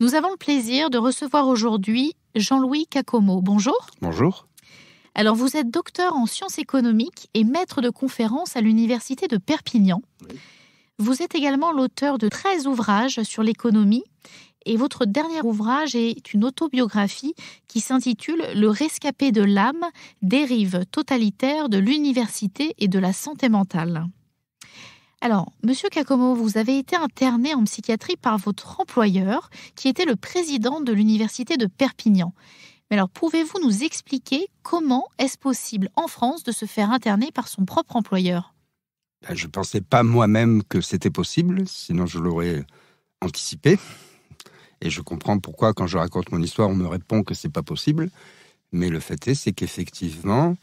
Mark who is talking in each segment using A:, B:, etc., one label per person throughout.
A: Nous avons le plaisir de recevoir aujourd'hui Jean-Louis Cacomo. Bonjour. Bonjour. Alors vous êtes docteur en sciences économiques et maître de conférences à l'université de Perpignan. Vous êtes également l'auteur de 13 ouvrages sur l'économie et votre dernier ouvrage est une autobiographie qui s'intitule Le rescapé de l'âme, dérive totalitaire de l'université et de la santé mentale. Alors, Monsieur Kakomo, vous avez été interné en psychiatrie par votre employeur, qui était le président de l'université de Perpignan. Mais alors, pouvez-vous nous expliquer comment est-ce possible en France de se faire interner par son propre employeur
B: ben, Je ne pensais pas moi-même que c'était possible, sinon je l'aurais anticipé. Et je comprends pourquoi, quand je raconte mon histoire, on me répond que ce n'est pas possible. Mais le fait est, c'est qu'effectivement,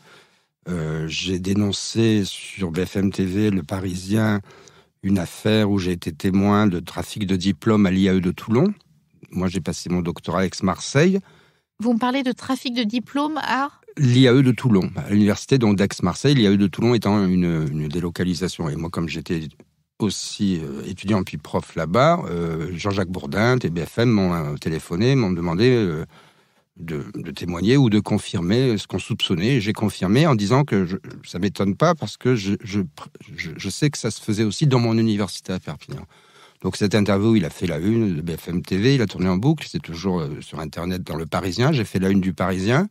B: euh, j'ai dénoncé sur BFM TV, Le Parisien, une affaire où j'ai été témoin de trafic de diplômes à l'IAE de Toulon. Moi, j'ai passé mon doctorat à Aix-Marseille.
A: Vous me parlez de trafic de diplômes à
B: L'IAE de Toulon, à l'université d'Aix-Marseille, l'IAE de Toulon étant une, délocalisation. Et moi, comme j'étais aussi euh, étudiant puis prof là-bas, euh, Jean-Jacques Bourdin, BFM m'ont téléphoné, m'ont demandé de, témoigner ou de confirmer ce qu'on soupçonnait. J'ai confirmé en disant que ça ça m'étonne pas parce que je, sais que ça se faisait aussi dans mon université à Perpignan. Donc cette interview, il a fait la une de BFM TV, il a tourné en boucle, c'est toujours euh, sur Internet dans Le Parisien, j'ai fait la une du Parisien,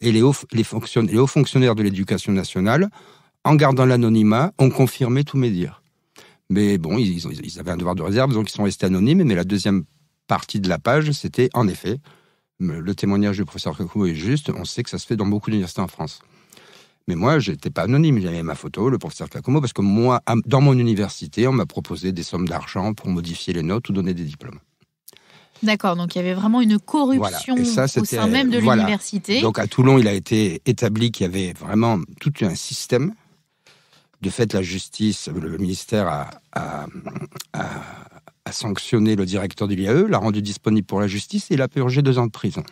B: et les hauts, fonctionnaires, de l'éducation nationale, en gardant l'anonymat, ont confirmé tous mes dires. Mais bon, ils, ils, avaient un devoir de réserve, donc ils sont restés anonymes, mais la deuxième partie de la page, c'était en effet, le témoignage du professeur Kakou est juste, on sait que ça se fait dans beaucoup d'universités en France. Mais moi, je n'étais pas anonyme. j'avais ma photo, le professeur Kakumo, parce que moi, dans mon université, on m'a proposé des sommes d'argent pour modifier les notes ou donner des diplômes.
A: D'accord, donc il y avait vraiment une corruption au sein même de euh, l'université. Donc
B: à Toulon, il a été établi qu'il y avait vraiment tout un système. De fait, la justice, le ministère a a sanctionné le directeur de l'IAE, l'a rendu disponible pour la justice et l'a purgé deux ans de prison.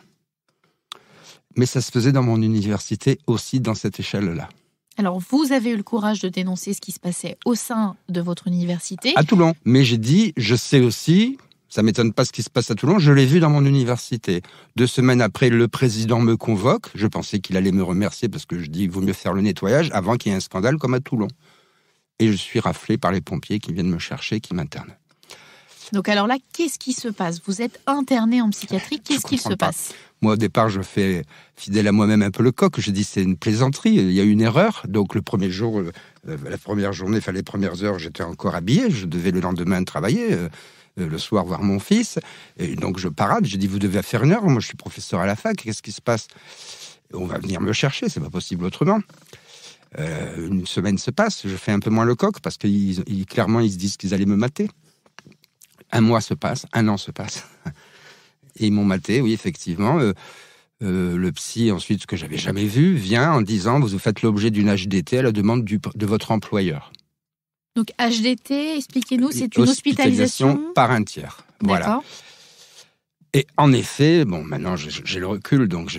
B: Mais ça se faisait dans mon université aussi dans cette échelle-là.
A: Alors, vous avez eu le courage de dénoncer ce qui se passait au sein de votre université. À Toulon.
B: Mais j'ai dit, je sais aussi, ça m'étonne pas ce qui se passe à Toulon, je l'ai vu dans mon université. Deux semaines après, le président me convoque. Je pensais qu'il allait me remercier parce que je dis, il vaut mieux faire le nettoyage avant qu'il y ait un scandale comme à Toulon. Et je suis raflé par les pompiers qui viennent me chercher, qui m'internent.
A: Donc alors là, qu'est-ce qui se passe Vous êtes interné en psychiatrie, qu'est-ce qui se passe
B: moi, au départ, je fais fidèle à moi-même un peu le coq. Je dis c'est une plaisanterie. Il y a une erreur. Donc, le premier jour, euh, euh, la première journée, enfin, les premières heures, j'étais encore habillé. Je devais le lendemain travailler euh, le soir voir mon fils. Et donc je parade, j'ai dit vous devez faire une heure, moi je suis professeur à la fac, qu'est-ce qui se passe On va venir me chercher, c'est pas possible autrement. une semaine se passe, je fais un peu moins le coq parce que clairement ils se disent qu'ils allaient me mater un mois se passe, un an se passe. Et ils m'ont maté, oui, effectivement. Euh, euh, le psy, ensuite, ce que j'avais jamais vu, vient en disant Vous faites l'objet d'une HDT à la demande de votre employeur.
A: Donc, HDT, expliquez-nous, c'est une hospitalisation, hospitalisation
B: par un tiers. Voilà. Et en effet, bon, maintenant j'ai le recul, donc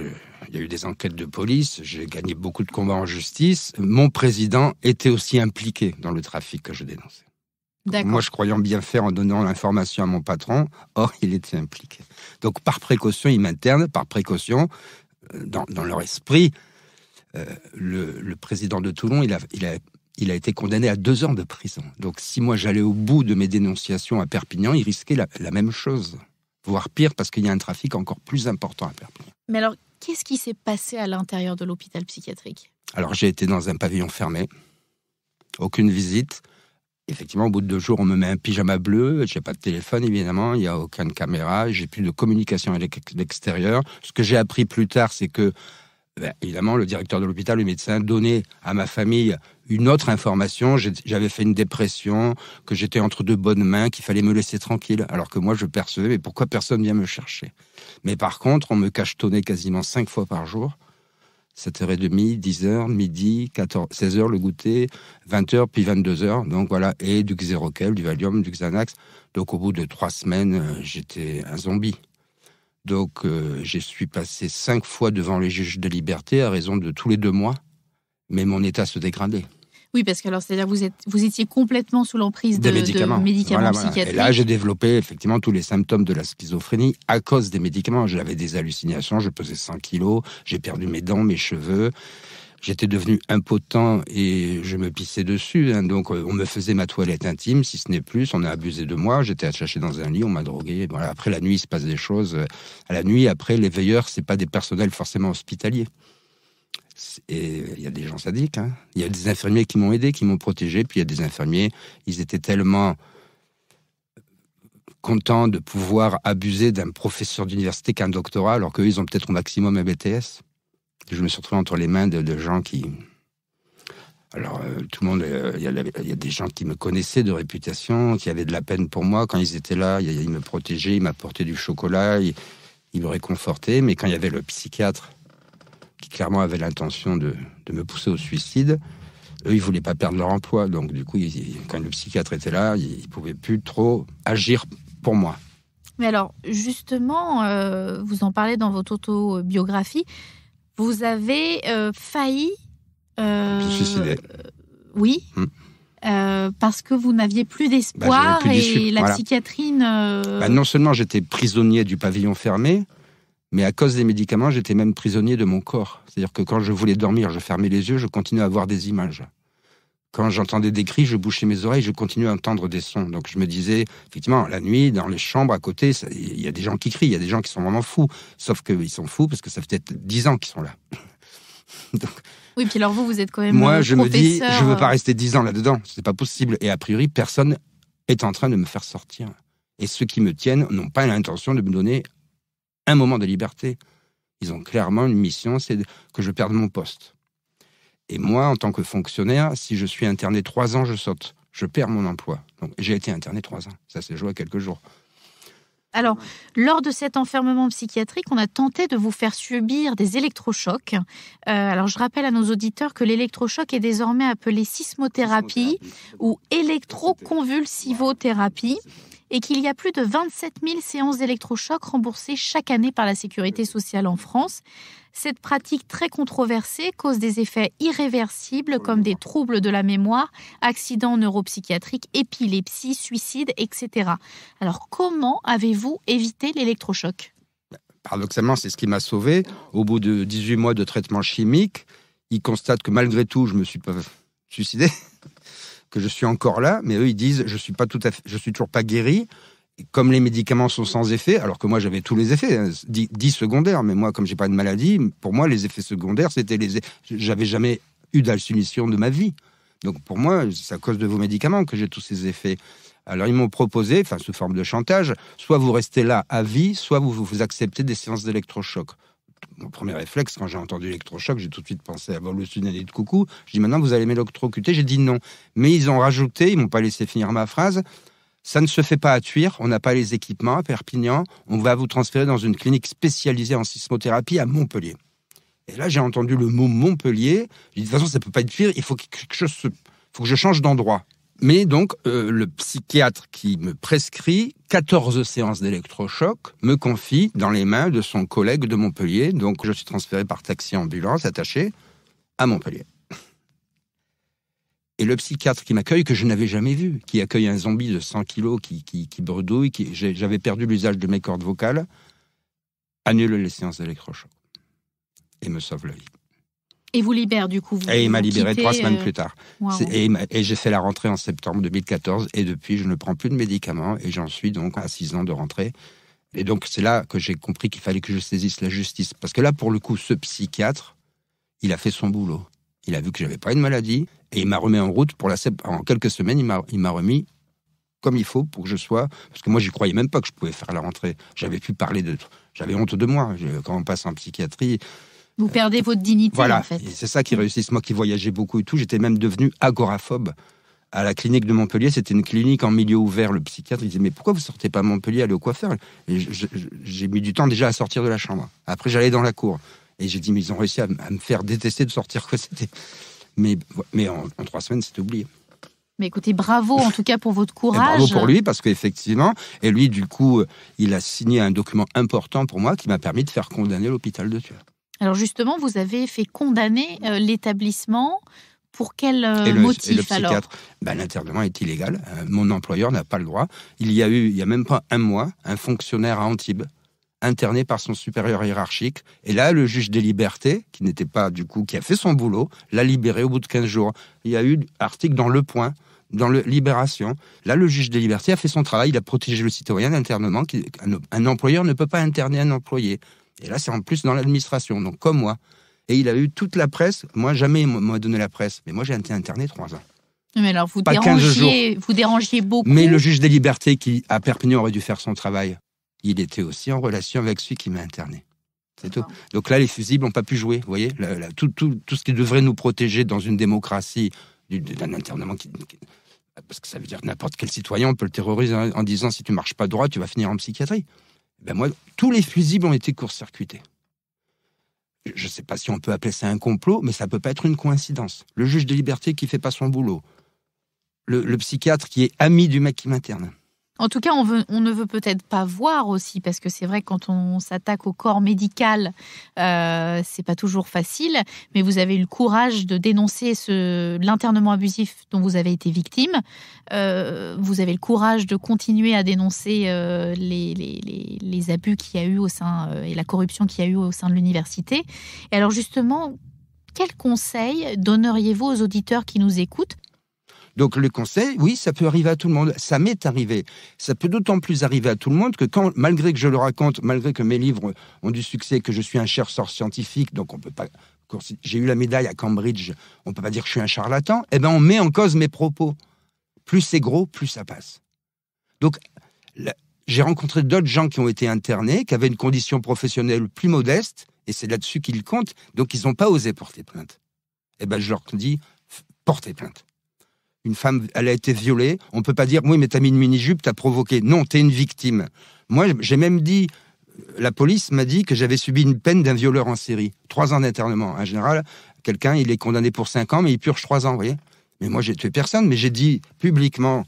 B: il y a eu des enquêtes de police, j'ai gagné beaucoup de combats en justice. Mon président était aussi impliqué dans le trafic que je dénonçais. Moi, je croyais bien faire en donnant l'information à mon patron. Or, il était impliqué. Donc, par précaution, il m'interne. Par précaution, euh, dans, leur esprit, euh, le, président de Toulon, il a, été condamné à deux ans de prison. Donc, si moi, j'allais au bout de mes dénonciations à Perpignan, il risquait la même chose, voire pire, parce qu'il y a un trafic encore plus important à Perpignan.
A: Mais alors, qu'est-ce qui s'est passé à l'intérieur de l'hôpital psychiatrique
B: Alors, j'ai été dans un pavillon fermé. Aucune visite effectivement, au bout de deux jours, on me met un pyjama bleu. J'ai pas de téléphone, évidemment. Il n'y a aucune caméra. J'ai plus de communication avec l'extérieur. Ce que j'ai appris plus tard, c'est que, ben, évidemment, le directeur de l'hôpital, le médecin, donnait à ma famille une autre information. J'avais fait une dépression, que j'étais entre deux bonnes mains, qu'il fallait me laisser tranquille. Alors que moi, je percevais, mais pourquoi personne vient me chercher Mais par contre, on me cachetonnait quasiment cinq fois par jour. 7h30, 10h, midi, 14, 16h le goûter, 20h puis 22h. Donc voilà, et du Xeroquel, du Valium, du Xanax. Donc au bout de trois semaines, euh, j'étais un zombie. Donc euh, je suis passé cinq fois devant les juges de liberté à raison de tous les deux mois, mais mon état se dégradait.
A: Oui, parce que alors, c'est-à-dire vous vous étiez complètement sous l'emprise de, des médicaments, psychiatriques. Et là, j'ai
B: développé effectivement tous les symptômes de la schizophrénie à cause des médicaments. J'avais des hallucinations, je pesais 100 kilos, j'ai perdu mes dents, mes cheveux. J'étais devenu impotent et je me pissais dessus. Hein. Donc, euh, on me faisait ma toilette intime, si ce n'est plus. On a abusé de moi. J'étais attaché dans un lit, on m'a drogué. après, la nuit, il se passe des choses. À euh, la nuit, après, les veilleurs, ce n'est pas des personnels forcément hospitaliers. Et il y a des gens sadiques. Hein. Il y a des infirmiers qui m'ont aidé, qui m'ont protégé. Puis il y a des infirmiers, ils étaient tellement contents de pouvoir abuser d'un professeur d'université qu'un doctorat, alors qu'eux, ils ont peut-être au maximum un BTS. Je me suis retrouvé entre les mains de, gens qui. Alors, euh, tout le monde, euh, il y, a des gens qui me connaissaient de réputation, qui avaient de la peine pour moi. Quand ils étaient là, ils me protégeaient, ils m'apportaient du chocolat, ils me réconfortaient. Mais quand il y avait le psychiatre qui clairement avaient l'intention de, de, me pousser au suicide, eux, ils voulaient pas perdre leur emploi. Donc, du coup, quand le psychiatre était là, ils, pouvait pouvaient plus trop agir pour moi.
A: Mais alors, justement, euh, vous en parlez dans votre autobiographie, vous avez euh, failli... Euh, suicider. Euh, oui. Hmm. parce que vous n'aviez plus bah, d'espoir et la psychiatrie psychiatrine. Bah, non
B: seulement j'étais prisonnier du pavillon fermé, mais à cause des médicaments, j'étais même prisonnier de mon corps. C'est-à-dire que quand je voulais dormir, je fermais les yeux, je continuais à voir des images. Quand j'entendais des cris, je bouchais mes oreilles, je continuais à entendre des sons. Donc je me disais, effectivement, la nuit, dans les chambres à côté, il y a des gens qui crient, il y a des gens qui sont vraiment fous. Sauf qu'ils sont fous parce que ça fait peut-être dix ans qu'ils sont là.
A: oui, puis alors vous, vous êtes quand même. Moi, je me dis, je veux pas
B: rester dix ans là-dedans, c'est pas possible. Et a priori, personne est en train de me faire sortir. Et ceux qui me tiennent n'ont pas l'intention de me donner un moment de liberté. Ils ont clairement une mission, c'est que je perde mon poste. Et moi, en tant que fonctionnaire, si je suis interné trois ans, je saute. Je perds mon emploi. Donc j'ai été interné trois ans. Ça s'est joué quelques jours.
A: Alors, lors de cet enfermement psychiatrique, on a tenté de vous faire subir des électrochocs. Euh, alors, je rappelle à nos auditeurs que l'électrochoc est désormais appelé sismothérapie, sismothérapie. ou électroconvulsivothérapie et qu'il y a plus de 27 000 séances d'électrochocs remboursées chaque année par la sécurité sociale en France. Cette pratique très controversée cause des effets irréversibles comme des troubles de la mémoire, accidents neuropsychiatriques, épilepsie, suicide, etc. Alors comment avez-vous évité l'électrochoc
B: Paradoxalement, c'est ce qui m'a sauvé. Au bout de 18 mois de traitement chimique, il constate que malgré tout, je me suis pas suicidé que je suis encore là, mais eux ils disent je suis pas tout à fait, je suis toujours pas guéri. comme les médicaments sont sans effet, alors que moi j'avais tous les effets, 10, hein, secondaires, mais moi comme j'ai pas de maladie, pour moi les effets secondaires c'était les, e-, j'avais jamais eu d'hallucination de ma vie. Donc pour moi c'est à cause de vos médicaments que j'ai tous ces effets. Alors ils m'ont proposé, enfin sous forme de chantage, soit vous restez là à vie, soit vous vous acceptez des séances d'électrochoc mon premier réflexe, quand j'ai entendu l'électrochoc, j'ai tout de suite pensé à avoir le à de Coucou. Je dis maintenant, vous allez m'électrocuter. J'ai dit non. Mais ils ont rajouté, ils m'ont pas laissé finir ma phrase. Ça ne se fait pas à Tuir, on n'a pas les équipements à Perpignan. On va vous transférer dans une clinique spécialisée en sismothérapie à Montpellier. Et là, j'ai entendu le mot Montpellier. J'ai dit, de toute façon, ça peut pas être pire. Il faut que, quelque chose faut que je change d'endroit. Mais donc, euh, le psychiatre qui me prescrit 14 séances d'électrochoc me confie dans les mains de son collègue de Montpellier. Donc, je suis transféré par taxi-ambulance attaché à Montpellier. Et le psychiatre qui m'accueille, que je n'avais jamais vu, qui accueille un zombie de 100 kilos qui, qui, bredouille, qui, j'avais perdu l'usage de mes cordes vocales, annule les séances d'électrochoc et me sauve la vie.
A: Et vous libère du coup Et il m'a libéré trois semaines euh, plus tard.
B: Et, j'ai fait la rentrée en septembre 2014 et depuis je ne prends plus de médicaments et j'en suis donc à six ans de rentrée. Et donc c'est là que j'ai compris qu'il fallait que je saisisse la justice. Parce que là pour le coup ce psychiatre, il a fait son boulot. Il a vu que j'avais pas une maladie et il m'a remis en route pour la en quelques semaines, il m'a remis comme il faut pour que je sois parce que moi ne croyais même pas que je pouvais faire la rentrée. J'avais pu parler de j'avais honte de moi quand on passe en psychiatrie,
A: vous perdez votre dignité, voilà. en fait.
B: C'est ça qui réussissent. Moi qui voyageais beaucoup et tout, j'étais même devenu agoraphobe. À la clinique de Montpellier, c'était une clinique en milieu ouvert. Le psychiatre il disait Mais pourquoi vous sortez pas à Montpellier, Allez au coiffeur J'ai mis du temps déjà à sortir de la chambre. Après, j'allais dans la cour. Et j'ai dit Mais ils ont réussi à, me faire détester de sortir. c'était. Mais, mais en, trois semaines, c'était oublié.
A: Mais écoutez, bravo en tout cas pour votre courage. bravo pour lui,
B: parce qu'effectivement, et lui, du coup, euh, il a signé un document important pour moi qui m'a permis de faire condamner l'hôpital de tuer.
A: Alors justement, vous avez fait condamner euh, l'établissement. Pour quel euh, motif alors
B: ben, L'internement est illégal. Euh, mon employeur n'a pas le droit. Il y a eu, il y a même pas un mois, un fonctionnaire à Antibes interné par son supérieur hiérarchique. Et là, le juge des libertés, qui n'était pas du coup, qui a fait son boulot, l'a libéré au bout de 15 jours. Il y a eu article dans Le Point, dans le Libération. Là, le juge des libertés a fait son travail, il a protégé le citoyen d'internement. Un employeur ne peut pas interner un employé. Et là, c'est en plus dans l'administration, donc comme moi. Et il a eu toute la presse. Moi, jamais il m'a donné la presse. Mais moi, j'ai été interné trois ans.
A: Mais alors, vous, dérangiez, vous dérangiez beaucoup. Mais le juge
B: des libertés qui, à Perpignan, aurait dû faire son travail, il était aussi en relation avec celui qui m'a interné. C'est tout. Donc là, les fusibles n'ont pas pu jouer. Vous voyez, tout, tout, tout, ce qui devrait nous protéger dans une démocratie d'un internement qui parce que ça veut dire n'importe quel citoyen peut le terroriser en, disant si tu marches pas droit, tu vas finir en psychiatrie. Ben, moi, tous les fusibles ont été court-circuités. Je ne sais pas si on peut appeler ça un complot, mais ça ne peut pas être une coïncidence. Le juge de liberté qui fait pas son boulot. Le, le psychiatre qui est ami du mec qui m'interne.
A: En tout cas, on, ne veut peut-être pas voir aussi, parce que c'est vrai, quand on s'attaque au corps médical, ce euh, c'est pas toujours facile, mais vous avez eu le courage de dénoncer ce, l'internement abusif dont vous avez été victime. Euh, vous avez le courage de continuer à dénoncer euh, les, abus qu'il y a eu au sein et la corruption qu'il y a eu au sein de l'université. Et alors, justement, quel conseil donneriez-vous aux auditeurs qui nous écoutent
B: donc le conseil, oui, ça peut arriver à tout le monde. Ça m'est arrivé. Ça peut d'autant plus arriver à tout le monde que quand, malgré que je le raconte, malgré que mes livres ont du succès, que je suis un chercheur scientifique, donc on peut pas. J'ai eu la médaille à Cambridge, on peut pas dire que je suis un charlatan. Eh ben, on met en cause mes propos. Plus c'est gros, plus ça passe. Donc, j'ai rencontré d'autres gens qui ont été internés, qui avaient une condition professionnelle plus modeste, et c'est là-dessus qu'ils comptent, donc ils n'ont pas osé porter plainte. Eh ben, je leur dis, portez plainte une femme, elle a été violée. On peut pas dire, oui, mais t'as mis une mini-jupe, t'as provoqué. Non, t'es une victime. Moi, j'ai même dit, euh, la police m'a dit que j'avais subi une peine d'un violeur en série. Trois ans d'internement. En général, quelqu'un, il est condamné pour cinq ans, mais il purge trois ans, vous voyez. Mais moi, j'ai tué personne, mais j'ai dit publiquement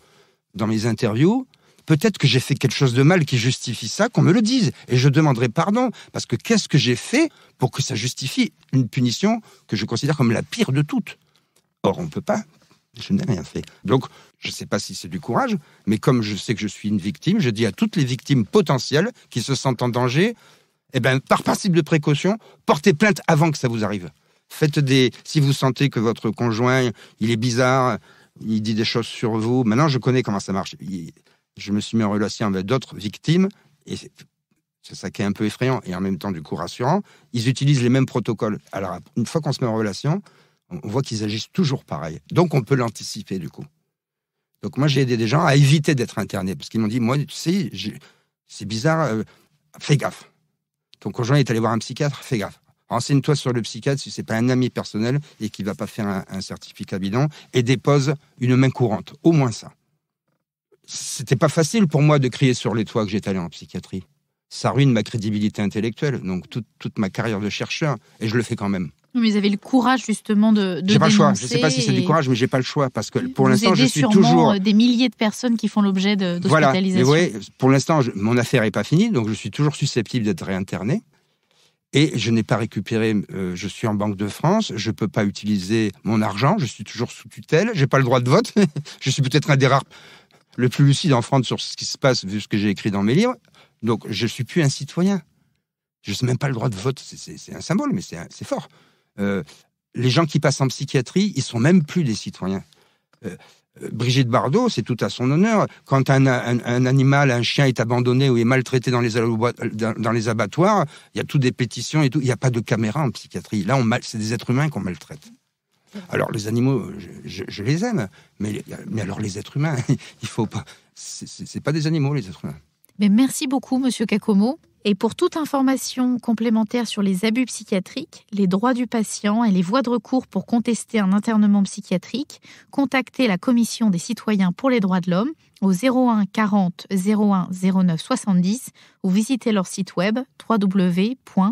B: dans mes interviews, peut-être que j'ai fait quelque chose de mal qui justifie ça, qu'on me le dise. Et je demanderai pardon, parce que qu'est-ce que j'ai fait pour que ça justifie une punition que je considère comme la pire de toutes Or, on ne peut pas je n'ai rien fait. Donc, je ne sais pas si c'est du courage, mais comme je sais que je suis une victime, je dis à toutes les victimes potentielles qui se sentent en danger, eh ben, par principe de précaution, portez plainte avant que ça vous arrive. Faites des. Si vous sentez que votre conjoint, il est bizarre, il dit des choses sur vous. Maintenant, je connais comment ça marche. Je me suis mis en relation avec d'autres victimes et c'est ça qui est un peu effrayant et en même temps du coup rassurant. Ils utilisent les mêmes protocoles. Alors, une fois qu'on se met en relation, on voit qu'ils agissent toujours pareil. Donc on peut l'anticiper du coup. Donc moi j'ai aidé des gens à éviter d'être internés parce qu'ils m'ont dit moi tu sais c'est bizarre euh, fais gaffe. Ton conjoint est allé voir un psychiatre fais gaffe. Renseigne-toi sur le psychiatre si c'est pas un ami personnel et qui va pas faire un, certificat bidon et dépose une main courante au moins ça. C'était pas facile pour moi de crier sur les toits que j'étais allé en psychiatrie. Ça ruine ma crédibilité intellectuelle, donc toute ma carrière de chercheur, et je le fais quand même.
A: Mais ils avaient le courage justement de. de j'ai pas le choix. Je sais pas si c'est du courage,
B: mais j'ai pas le choix parce que pour l'instant, je suis toujours. Euh,
A: des milliers de personnes qui font l'objet d'hospitalisation. Voilà. Mais ouais,
B: pour l'instant, mon affaire est pas finie, donc je suis toujours susceptible d'être réinterné. Et je n'ai pas récupéré, euh, je suis en Banque de France, je ne peux pas utiliser mon argent, je suis toujours sous tutelle, j'ai pas le droit de vote, je suis peut-être un des rares, le plus lucide en France sur ce qui se passe vu ce que j'ai écrit dans mes livres, donc je suis plus un citoyen. Je sais même pas le droit de vote, c'est un symbole, mais c'est fort. Euh, les gens qui passent en psychiatrie, ils sont même plus des citoyens. Euh, euh, Brigitte Bardot, c'est tout à son honneur. Quand un, animal, un chien est abandonné ou est maltraité dans les, abattoirs, il y a toutes des pétitions et tout. Il n'y a pas de caméra en psychiatrie. Là, c'est des êtres humains qu'on maltraite. Alors, les animaux, je, les aime, mais, alors les êtres humains, il faut pas. C'est pas des animaux, les êtres humains.
A: Mais merci beaucoup, monsieur Cacomo. Et pour toute information complémentaire sur les abus psychiatriques, les droits du patient et les voies de recours pour contester un internement psychiatrique, contactez la Commission des citoyens pour les droits de l'homme au 01 40 01 09 70 ou visitez leur site web www.ccdh.fr.